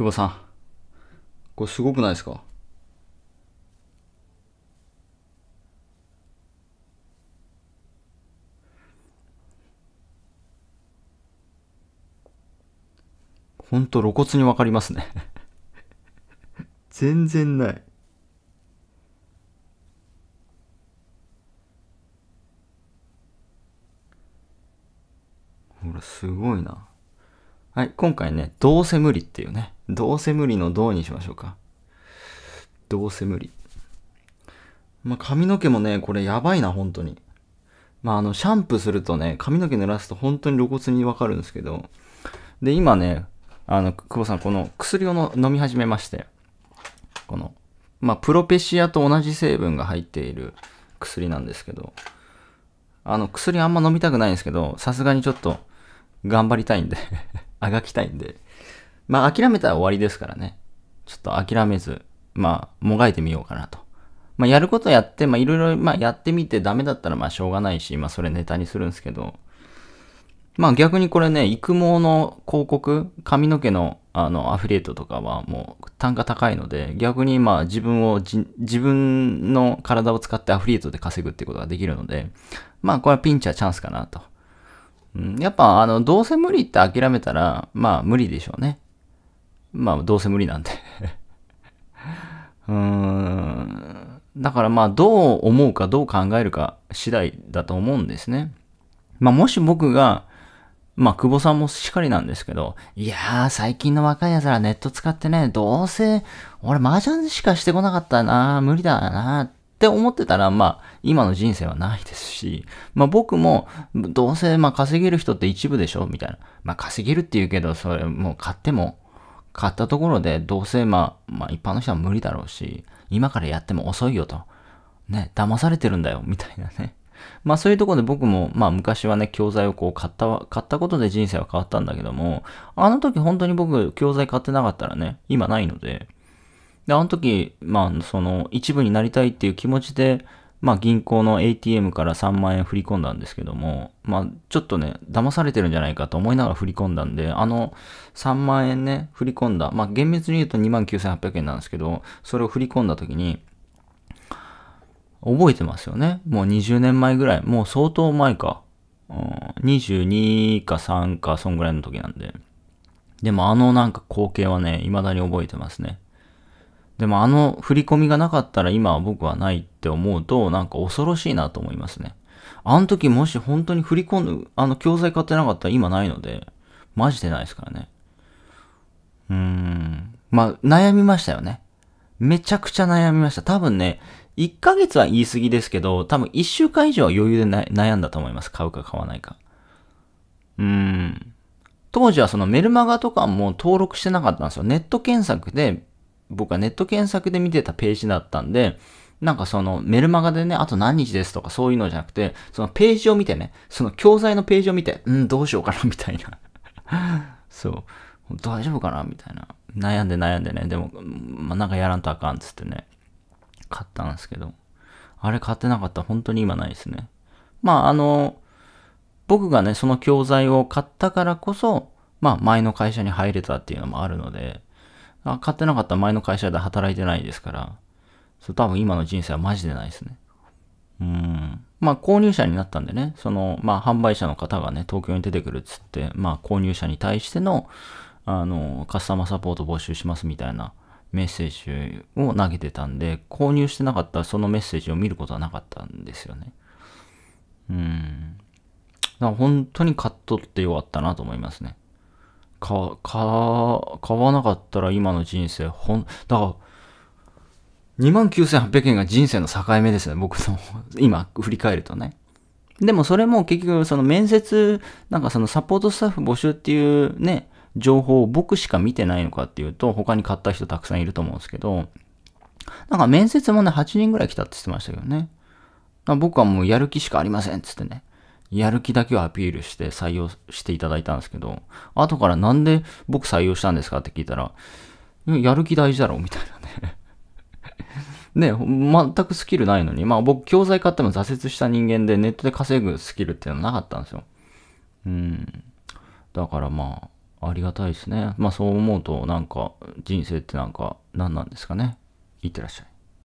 久保さん。これすごくないですかほんと露骨にわかりますね 全然ない。ほら、すごいな。はい、今回ね、どうせ無理っていうね、どうせ無理のどうにしましょうか。どうせ無理。まあ、髪の毛もね、これやばいな、本当に。まあ、あの、シャンプーするとね、髪の毛濡らすと本当に露骨にわかるんですけど、で、今ね、あの、久保さん、この薬をの飲み始めまして、この、まあ、プロペシアと同じ成分が入っている薬なんですけど、あの、薬あんま飲みたくないんですけど、さすがにちょっと頑張りたいんであがきたいんで、まあ諦めたら終わりですからね。ちょっと諦めず、まあもがいてみようかなと。まあやることやって、まあいろいろ、まあやってみてダメだったらまあしょうがないし、まあそれネタにするんですけど、まあ逆にこれね、育毛の広告、髪の毛のあのアフィリエイトとかはもう単価高いので、逆にまあ自分を自分の体を使ってアフィリエイトで稼ぐってことができるので、まあこれはピンチはチャンスかなと。うん、やっぱ、あの、どうせ無理って諦めたら、まあ無理でしょうね。まあ、どうせ無理なんで うーん。だからまあ、どう思うかどう考えるか次第だと思うんですね。まあ、もし僕が、まあ、久保さんもしかりなんですけど、いやー、最近の若い奴らネット使ってね、どうせ、俺麻雀しかしてこなかったな無理だなって思ってたら、まあ、今の人生はないですし、まあ僕も、どうせ、まあ稼げる人って一部でしょみたいな。まあ稼げるって言うけど、それもう買っても、買ったところで、どうせ、まあ、まあ一般の人は無理だろうし、今からやっても遅いよと。ね、騙されてるんだよ、みたいなね。まあそういうとこで僕も、まあ昔はね、教材をこう買った、買ったことで人生は変わったんだけども、あの時本当に僕、教材買ってなかったらね、今ないので、で、あの時、まあ、その一部になりたいっていう気持ちで、まあ、銀行の ATM から3万円振り込んだんですけども、まあ、ちょっとね、騙されてるんじゃないかと思いながら振り込んだんで、あの3万円ね、振り込んだ、まあ、厳密に言うと2万9800円なんですけど、それを振り込んだ時に、覚えてますよね。もう20年前ぐらい、もう相当前か。うん、22か3か、そんぐらいの時なんで。でもあのなんか光景はね、未だに覚えてますね。でもあの振り込みがなかったら今は僕はないって思うと、なんか恐ろしいなと思いますね。あの時もし本当に振り込んで、あの教材買ってなかったら今ないので、マジでないですからね。うーん。まあ、悩みましたよね。めちゃくちゃ悩みました。多分ね、1ヶ月は言い過ぎですけど、多分1週間以上は余裕で悩んだと思います。買うか買わないか。うーん。当時はそのメルマガとかも登録してなかったんですよ。ネット検索で僕はネット検索で見てたページだったんで、なんかそのメルマガでね、あと何日ですとかそういうのじゃなくて、そのページを見てね、その教材のページを見て、うん、どうしようかなみたいな。そう。大丈夫かなみたいな。悩んで悩んでね、でも、まあ、なんかやらんとあかんっつってね、買ったんですけど。あれ買ってなかったら本当に今ないですね。まああの、僕がね、その教材を買ったからこそ、まあ前の会社に入れたっていうのもあるので、あ買ってなかった前の会社で働いてないですから、そう多分今の人生はマジでないですね。うん。まあ購入者になったんでね、その、まあ販売者の方がね、東京に出てくるっつって、まあ購入者に対しての、あの、カスタマーサポート募集しますみたいなメッセージを投げてたんで、購入してなかったそのメッセージを見ることはなかったんですよね。うん。だから本当に買っとってよかったなと思いますね。か、か、買わなかったら今の人生、ほん、だから、29,800円が人生の境目ですね。僕の、今、振り返るとね。でもそれも結局、その面接、なんかそのサポートスタッフ募集っていうね、情報を僕しか見てないのかっていうと、他に買った人たくさんいると思うんですけど、なんか面接もね、8人ぐらい来たって言ってましたけどね。僕はもうやる気しかありませんっつってね。やる気だけをアピールして採用していただいたんですけど、後からなんで僕採用したんですかって聞いたら、やる気大事だろみたいなね ね、全くスキルないのに、まあ僕教材買っても挫折した人間でネットで稼ぐスキルっていうのはなかったんですよ。うん。だからまあ、ありがたいですね。まあそう思うとなんか人生ってなんか何なんですかね。いってらっしゃい。